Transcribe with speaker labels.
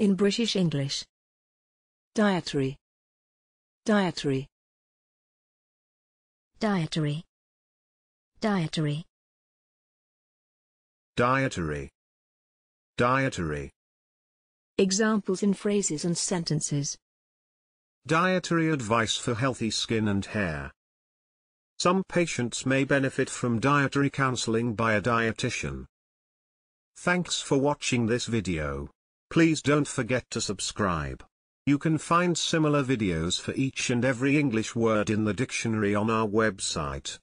Speaker 1: in British English. Dietary. Dietary. Dietary. Dietary.
Speaker 2: Dietary. Dietary.
Speaker 3: Examples in phrases and sentences.
Speaker 4: Dietary advice for healthy skin and hair. Some patients may benefit from dietary counseling by a dietitian. Thanks for watching this video. Please don't forget to subscribe. You can find similar videos for each and every English word in the dictionary on our website.